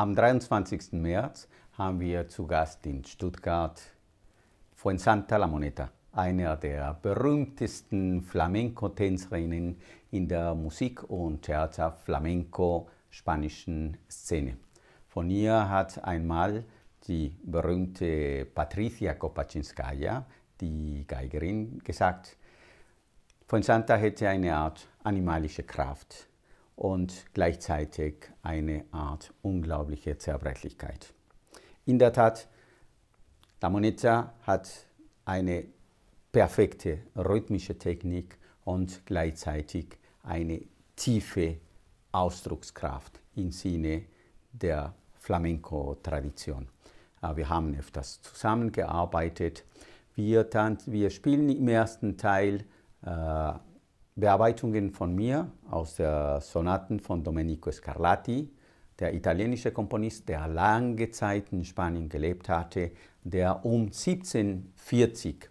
Am 23. März haben wir zu Gast in Stuttgart von Santa La Moneta, einer der berühmtesten Flamenco-Tänzerinnen in der Musik- und Theater-Flamenco-spanischen Szene. Von ihr hat einmal die berühmte Patricia Kopaczynskaya, die Geigerin, gesagt, von Santa hätte eine Art animalische Kraft und gleichzeitig eine Art unglaubliche Zerbrechlichkeit. In der Tat, La Moneta hat eine perfekte rhythmische Technik und gleichzeitig eine tiefe Ausdruckskraft im Sinne der Flamenco-Tradition. Äh, wir haben öfters zusammengearbeitet. Wir, tanzen, wir spielen im ersten Teil äh, Bearbeitungen von mir aus der Sonaten von Domenico Scarlatti, der italienische Komponist, der lange Zeit in Spanien gelebt hatte, der um 1740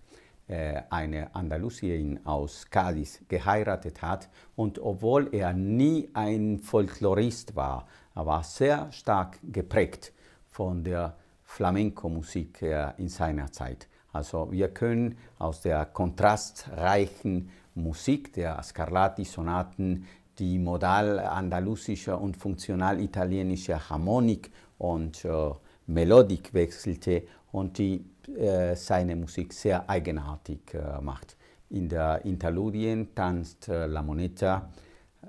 äh, eine Andalusierin aus Cadiz geheiratet hat. Und obwohl er nie ein Folklorist war, er war sehr stark geprägt von der Flamenco-Musik äh, in seiner Zeit. Also wir können aus der kontrastreichen Musik der Scarlatti-Sonaten die modal andalusische und funktional italienische Harmonik und äh, Melodik wechselte und die äh, seine Musik sehr eigenartig äh, macht. In der Interludien tanzt äh, La Moneta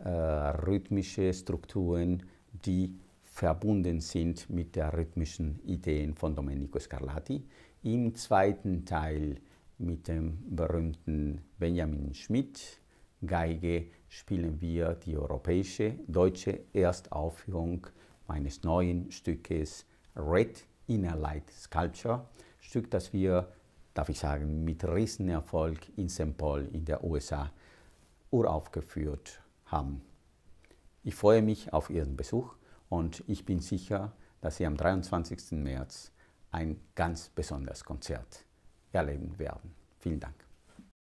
äh, rhythmische Strukturen, die verbunden sind mit der rhythmischen Ideen von Domenico Scarlatti. Im zweiten Teil mit dem berühmten Benjamin Schmidt Geige spielen wir die europäische deutsche Erstaufführung meines neuen Stückes Red Inner Light Sculpture, Stück, das wir, darf ich sagen, mit Riesenerfolg in St. Paul in der USA uraufgeführt haben. Ich freue mich auf Ihren Besuch und ich bin sicher, dass Sie am 23. März ein ganz besonderes Konzert erleben werden. Vielen Dank.